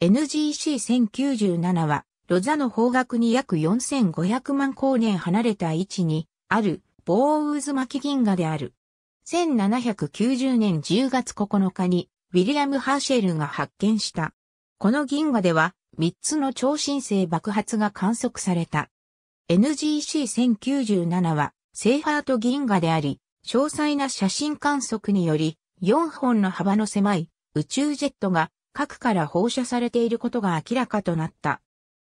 NGC1097 は、ロザの方角に約4500万光年離れた位置にある棒渦巻銀河である。1790年10月9日にウィリアム・ハーシェルが発見した。この銀河では3つの超新星爆発が観測された。NGC1097 はセーハート銀河であり、詳細な写真観測により4本の幅の狭い宇宙ジェットが核から放射されていることが明らかとなった。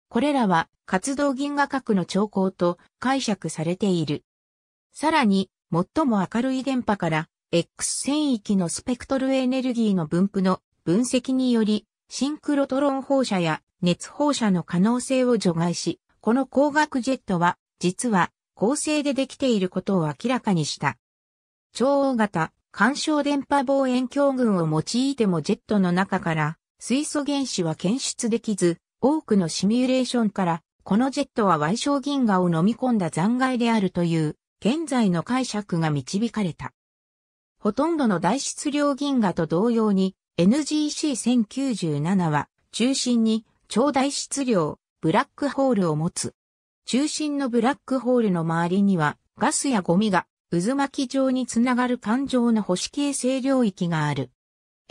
これらは活動銀河核の兆候と解釈されている。さらに、最も明るい電波から X 線域のスペクトルエネルギーの分布の分析により、シンクロトロン放射や熱放射の可能性を除外し、この光学ジェットは、実は、恒星でできていることを明らかにした。超大型干渉電波望遠鏡群を用いてもジェットの中から水素原子は検出できず、多くのシミュレーションから、このジェットは矮小銀河を飲み込んだ残骸であるという、現在の解釈が導かれた。ほとんどの大質量銀河と同様に、NGC1097 は、中心に超大質量、ブラックホールを持つ。中心のブラックホールの周りには、ガスやゴミが渦巻き状につながる環状の星形成領域がある。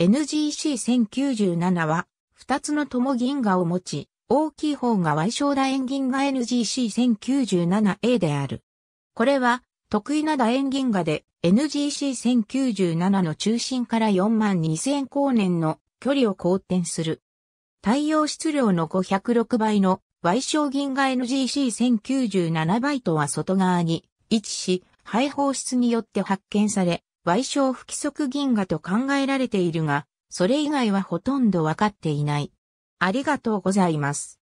NGC1097 は、二つのとも銀河を持ち、大きい方が矮小楕円銀河 NGC1097A である。これは、得意な楕円銀河で NGC1097 の中心から4万2000光年の距離を公転する。太陽質量の506倍の矮小銀河 NGC1097 イトは外側に位置し、肺放出によって発見され、賠償不規則銀河と考えられているが、それ以外はほとんどわかっていない。ありがとうございます。